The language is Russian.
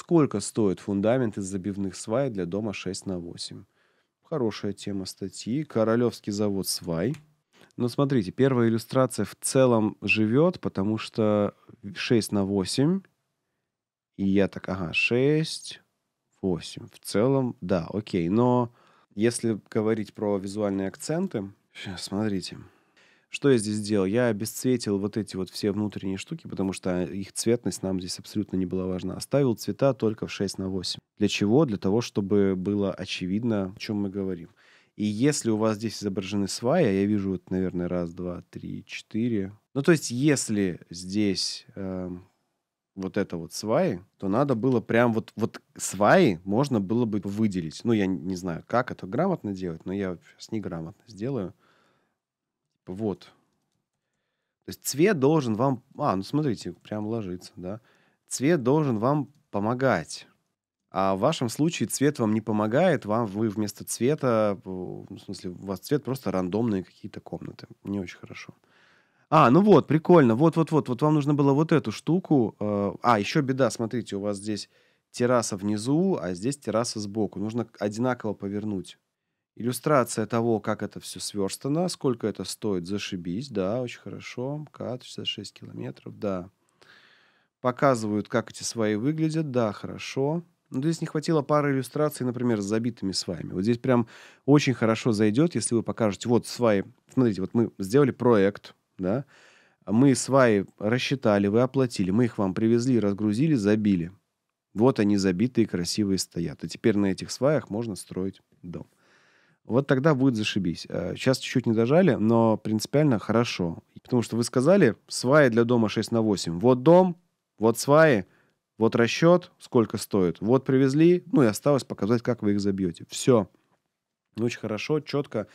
Сколько стоит фундамент из забивных свай для дома 6 на 8? Хорошая тема статьи. Королевский завод свай. Но смотрите, первая иллюстрация в целом живет, потому что 6 на 8. И я так, ага, 6, 8. В целом, да, окей. Но если говорить про визуальные акценты, сейчас, смотрите. Смотрите. Что я здесь сделал? Я обесцветил вот эти вот все внутренние штуки, потому что их цветность нам здесь абсолютно не была важна. Оставил цвета только в 6 на 8. Для чего? Для того, чтобы было очевидно, о чем мы говорим. И если у вас здесь изображены сваи, а я вижу, вот, наверное, раз, два, три, четыре. Ну, то есть, если здесь э, вот это вот сваи, то надо было прям вот, вот сваи можно было бы выделить. Ну, я не знаю, как это грамотно делать, но я сейчас неграмотно сделаю. Вот. То есть цвет должен вам... А, ну смотрите, прям ложится, да. Цвет должен вам помогать. А в вашем случае цвет вам не помогает, вам вы вместо цвета, в смысле, у вас цвет просто рандомные какие-то комнаты. Не очень хорошо. А, ну вот, прикольно. Вот-вот-вот, вот вам нужно было вот эту штуку. Э, а, еще беда, смотрите, у вас здесь терраса внизу, а здесь терраса сбоку. Нужно одинаково повернуть. Иллюстрация того, как это все сверстано, сколько это стоит, зашибись, да, очень хорошо. МКАД, 66 километров, да. Показывают, как эти свои выглядят, да, хорошо. Но ну, здесь не хватило пары иллюстраций, например, с забитыми сваями. Вот здесь прям очень хорошо зайдет, если вы покажете, вот сваи, смотрите, вот мы сделали проект, да, мы сваи рассчитали, вы оплатили, мы их вам привезли, разгрузили, забили. Вот они забитые, красивые стоят. а теперь на этих сваях можно строить дом вот тогда будет зашибись. Э, сейчас чуть-чуть не дожали, но принципиально хорошо. Потому что вы сказали, сваи для дома 6 на 8. Вот дом, вот сваи, вот расчет, сколько стоит. Вот привезли, ну и осталось показать, как вы их забьете. Все. Очень хорошо, четко.